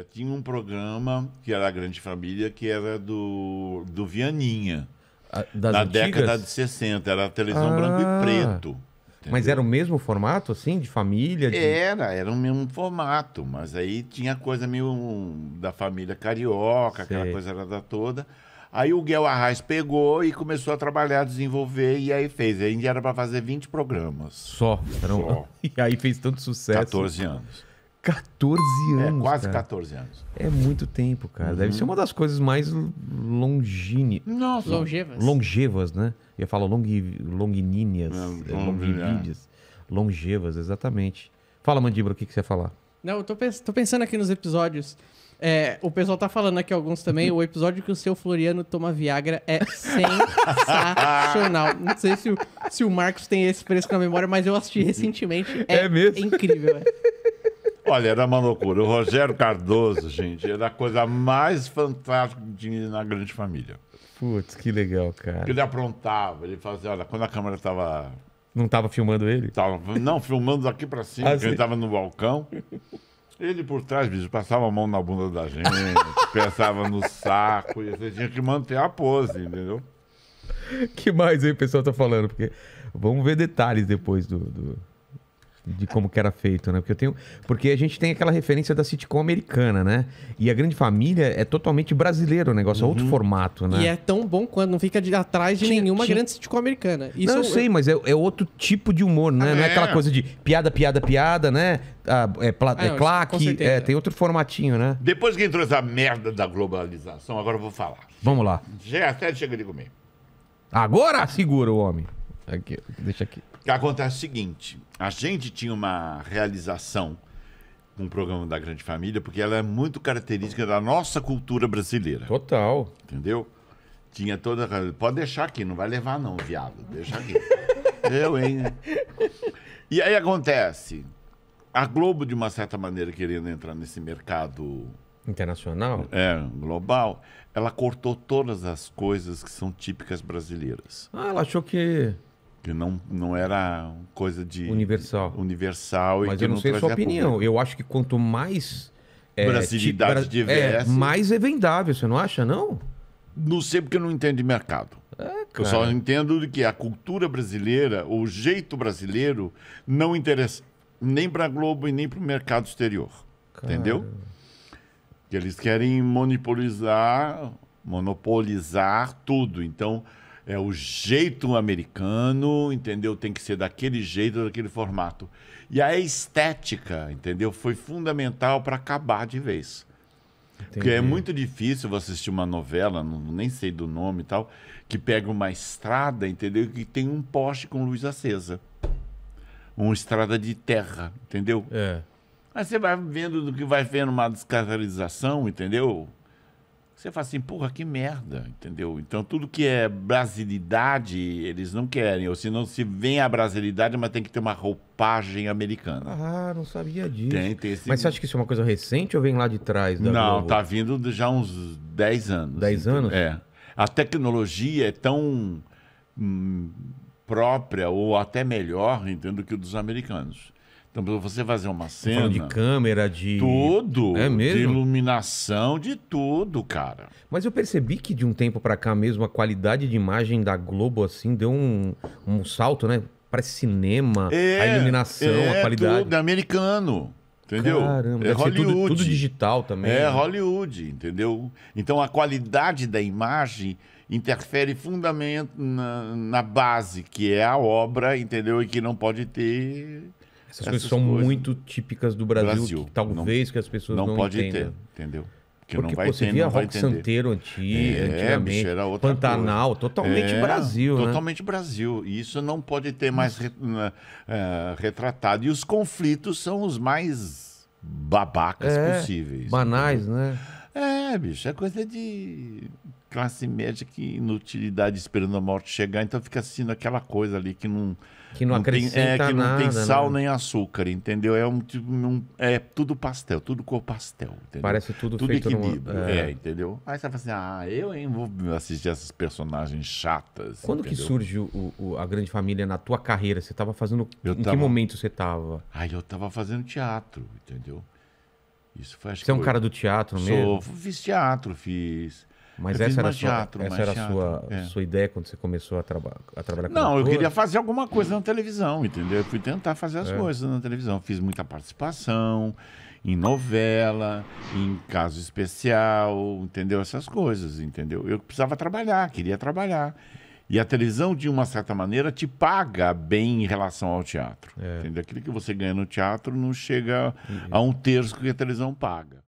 Eh, tinha um programa que era a Grande Família, que era do, do Vianinha. A, das na antigas? década de 60, era a televisão ah. branco e ah. preto. Entendeu? Mas era o mesmo formato, assim, de família? De... Era, era o mesmo formato, mas aí tinha coisa meio hum, da família carioca, Sei. aquela coisa era toda. Aí o Guel Arraes pegou e começou a trabalhar, desenvolver, e aí fez. Ainda era para fazer 20 programas. Só? Só. E aí fez tanto sucesso. 14 anos. 14 é, anos. É, quase cara. 14 anos. É muito tempo, cara. Uhum. Deve ser uma das coisas mais longine... Nossa, longevas. Longevas, né? Eu falo long... longiníneas. É, é. Longevas, exatamente. Fala, Mandíbula, o que, que você ia falar? Não, eu tô, pens tô pensando aqui nos episódios. É, o pessoal tá falando aqui alguns também. o episódio que o seu Floriano toma Viagra é sensacional. Não sei se o, se o Marcos tem esse preço na memória, mas eu assisti recentemente. É, é mesmo? É incrível. É. Olha, era uma loucura. O Rogério Cardoso, gente, era a coisa mais fantástica que tinha na grande família. Putz, que legal, cara. Ele aprontava, ele fazia, olha, quando a câmera estava não estava filmando ele? Tava, não, filmando daqui para cima, ah, ele estava no balcão. Ele por trás, bicho, passava a mão na bunda da gente, pensava no saco, e você tinha que manter a pose, entendeu? que mais aí o pessoal tá falando? Porque vamos ver detalhes depois do... do de como que era feito, né? Porque eu tenho, porque a gente tem aquela referência da sitcom americana, né? E a Grande Família é totalmente brasileiro, o negócio é outro uhum. formato, né? E é tão bom quando não fica de, atrás de nenhuma tinha... grande sitcom americana. Isso não, eu, sei, mas é, é, outro tipo de humor, né? não é, aquela é. coisa de piada, piada, piada, né? Ah, é, pla... ah, é não, claque, é, tem outro formatinho, né? Depois que entrou essa merda da globalização, agora eu vou falar. Vamos lá. Já até chega de comer. Agora segura o homem. Aqui, deixa aqui. Acontece o seguinte: a gente tinha uma realização com um o programa da Grande Família, porque ela é muito característica da nossa cultura brasileira. Total. Entendeu? Tinha toda. Pode deixar aqui, não vai levar, não, viado. Deixa aqui. Eu, hein? E aí acontece. A Globo, de uma certa maneira, querendo entrar nesse mercado. Internacional? É, global. Ela cortou todas as coisas que são típicas brasileiras. Ah, ela achou que que não, não era coisa de universal, universal mas eu não, não sei sua opinião público. eu acho que quanto mais é, brasilidade tipo, diversa é, mais é vendável você não acha não não sei porque eu não entendo de mercado é, eu só entendo de que a cultura brasileira o jeito brasileiro não interessa nem para a Globo e nem para o mercado exterior cara. entendeu que eles querem monopolizar monopolizar tudo então é o jeito americano, entendeu? Tem que ser daquele jeito, daquele formato. E a estética, entendeu? Foi fundamental para acabar de vez. Entendi. Porque é muito difícil você assistir uma novela, não, nem sei do nome e tal, que pega uma estrada, entendeu? Que tem um poste com luz acesa. Uma estrada de terra, entendeu? É. Aí você vai vendo do que vai vendo uma descaracterização, entendeu? Você fala assim, porra, que merda, entendeu? Então, tudo que é brasilidade, eles não querem. Ou se não se vem a brasilidade, mas tem que ter uma roupagem americana. Ah, não sabia disso. Tem, tem esse... Mas você acha que isso é uma coisa recente ou vem lá de trás? não, Globo? tá vindo já uns 10 anos. 10 anos? É. A tecnologia é tão hum, própria ou até melhor, entendo, que o dos americanos. Então, você fazer uma cena. de câmera, de. Tudo. É mesmo? De iluminação, de tudo, cara. Mas eu percebi que de um tempo para cá mesmo, a qualidade de imagem da Globo, assim, deu um, um salto, né? Parece cinema, é, a iluminação, é, a qualidade. Tudo, é americano. Entendeu? Caramba, é Hollywood. Tudo, tudo, digital também. É né? Hollywood, entendeu? Então a qualidade da imagem interfere fundamento na, na base, que é a obra, entendeu? E que não pode ter essas, coisas são coisas né? muito típicas do Brasil, Brasil. Que, talvez não, que as pessoas não, não pode entendam. ter, entendeu? Porque, Porque não vai pô, você via rock santeiro antigo, é, antigamente, bicho, era outra Pantanal, coisa. totalmente é, Brasil. Né? Totalmente né? Brasil. E isso não pode ter mais re, uh, retratado. E os conflitos são os mais babacas é, possíveis. Banais, né? É, bicho, é coisa de classe média que inutilidade esperando a morte chegar, então fica assistindo aquela coisa ali que não que não, não tem, é, que nada, não tem sal né? nem açúcar, entendeu? É um tipo um, é tudo pastel, tudo cor pastel, entendeu? Parece tudo, tudo feito equilíbrio, numa... é. é. entendeu? Aí você fala assim: "Ah, eu hein, vou assistir essas personagens chatas". Quando entendeu? que surge o, o, a grande família na tua carreira? Você estava fazendo eu em tava... que momento você estava? Ah, eu estava fazendo teatro, entendeu? Isso foi, Você é um foi... cara do teatro mesmo? Sou, fiz teatro, fiz mas eu essa era, teatro, sua, essa era sua, é. sua ideia quando você começou a, traba a trabalhar com Não, eu queria fazer alguma coisa na televisão, entendeu? Eu fui tentar fazer as é. coisas na televisão. Fiz muita participação em novela, em caso especial, entendeu? Essas coisas, entendeu? Eu precisava trabalhar, queria trabalhar. E a televisão, de uma certa maneira, te paga bem em relação ao teatro. É. Entendeu? Aquilo que você ganha no teatro não chega uhum. a um terço que a televisão paga.